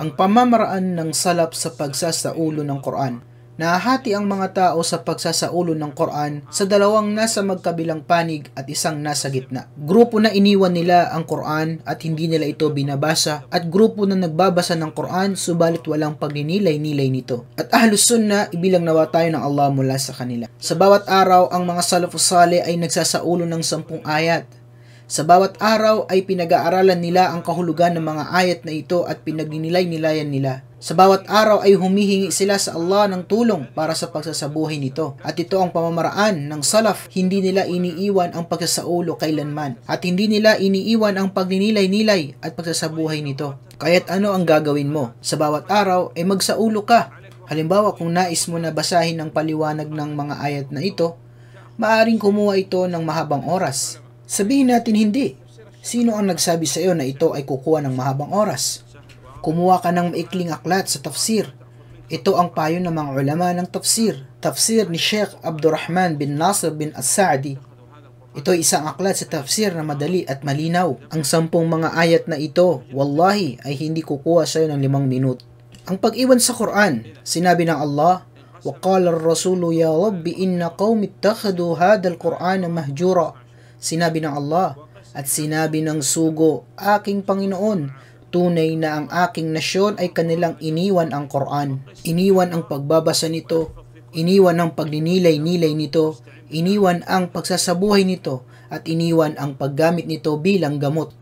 Ang pamamaraan ng salap sa pagsasaulo ng Quran. Nahati ang mga tao sa pagsasaulo ng Quran sa dalawang nasa magkabilang panig at isang nasa gitna. Grupo na iniwan nila ang Quran at hindi nila ito binabasa at grupo na nagbabasa ng Quran subalit walang pagninilay-nilay nito. At ahlus sunna, ibilang nawa tayo ng Allah mula sa kanila. Sa bawat araw, ang mga salafus sale ay nagsasaulo ng sampung ayat sa bawat araw ay pinag-aaralan nila ang kahulugan ng mga ayat na ito at pinagnilay-nilayan nila. Sa bawat araw ay humihingi sila sa Allah ng tulong para sa pagsasabuhay nito. At ito ang pamamaraan ng salaf, hindi nila iniiwan ang pagsasaulo kailanman. At hindi nila iniiwan ang pagninilay-nilay at pagsasabuhay nito. Kaya't ano ang gagawin mo? Sa bawat araw ay magsaulo ka. Halimbawa kung nais mo na basahin ang paliwanag ng mga ayat na ito, maaring kumuha ito ng mahabang oras Sabihin natin hindi. Sino ang nagsabi sa iyo na ito ay kukuha ng mahabang oras? Kumuha ka ng maikling aklat sa tafsir. Ito ang payo ng mga ulama ng tafsir. Tafsir ni Sheikh Abdurrahman bin Nasr bin As-Sa'di. Ito ay isang aklat sa tafsir na madali at malinaw. Ang sampung mga ayat na ito, wallahi, ay hindi kukuha sa iyo ng limang minuto. Ang pag-iwan sa Quran, sinabi ng Allah, وقال الرسول يا رب إن قوم اتخذوا هذا القرآن مهجورا Sinabi ng Allah at sinabi ng sugo, Aking Panginoon, tunay na ang aking nasyon ay kanilang iniwan ang Quran. Iniwan ang pagbabasa nito, iniwan ang pagninilay-nilay nito, iniwan ang pagsasabuhay nito, at iniwan ang paggamit nito bilang gamot.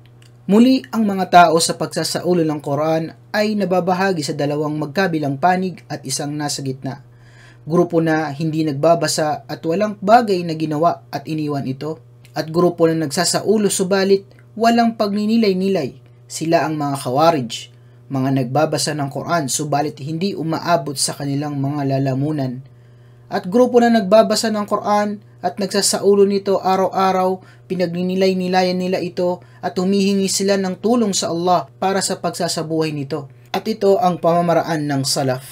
Muli, ang mga tao sa pagsasaulo ng Quran ay nababahagi sa dalawang magkabilang panig at isang nasa gitna. Grupo na hindi nagbabasa at walang bagay na ginawa at iniwan ito at grupo na nagsasaulo subalit walang pagninilay-nilay. Sila ang mga kawarij, mga nagbabasa ng Quran subalit hindi umaabot sa kanilang mga lalamunan. At grupo na nagbabasa ng Quran at nagsasaulo nito araw-araw, pinagninilay-nilayan nila ito at humihingi sila ng tulong sa Allah para sa pagsasabuhay nito. At ito ang pamamaraan ng salaf.